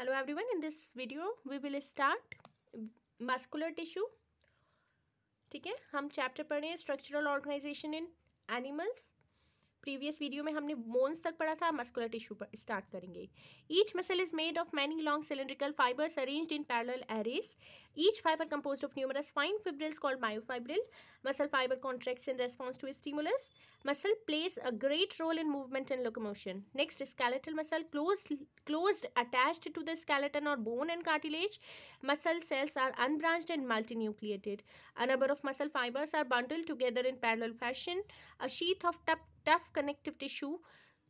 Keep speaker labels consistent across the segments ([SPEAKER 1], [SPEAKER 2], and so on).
[SPEAKER 1] hello everyone in this video we will start muscular tissue ठीक है हम chapter पढ़ रहे हैं structural organisation in animals previous video में हमने बोन्स तक पढ़ा था मस्कुलर टिश्यू पर स्टार्ट करेंगे each muscle is made of many long cylindrical fibres arrange in parallel arrays Each fiber composed of numerous fine fibrils called myofibril. Muscle fiber contracts in response to a stimulus. Muscle plays a great role in movement and locomotion. Next, skeletal muscle closed, closed attached to the skeleton or bone and cartilage. Muscle cells are unbranched and multinucleated. A number of muscle fibers are bundled together in parallel fashion. A sheath of tough, tough connective tissue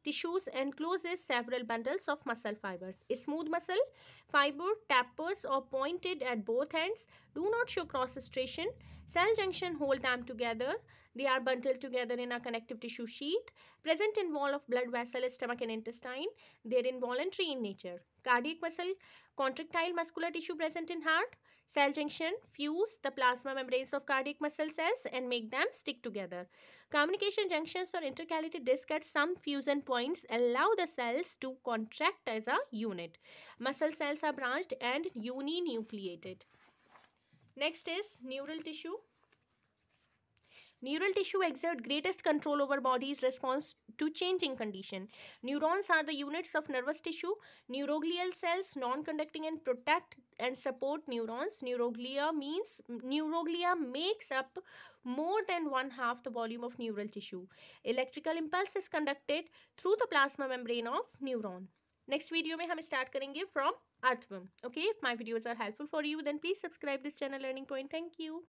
[SPEAKER 1] tissues encloses several bundles of muscle fiber. A smooth muscle fiber tapers or pointed at both ends do not show cross stration. Cell junction hold them together. They are bundled together in a connective tissue sheath. Present in wall of blood vessel, stomach and intestine. They are involuntary in nature. Cardiac muscle, contractile muscular tissue present in heart. Cell junction fuse the plasma membranes of cardiac muscle cells and make them stick together. Communication junctions or intercalated discs at some fusion points allow the cells to contract as a unit. Muscle cells are branched and uninucleated. Next is neural tissue. Neural tissue exert greatest control over body's response to changing condition. Neurons are the units of nervous tissue. Neuroglial cells, non-conducting and protect and support neurons. Neuroglia means, neuroglia makes up more than one half the volume of neural tissue. Electrical impulse is conducted through the plasma membrane of neuron. Next video में हम start करेंगे from earthworm okay if my videos are helpful for you then please subscribe this channel learning point thank you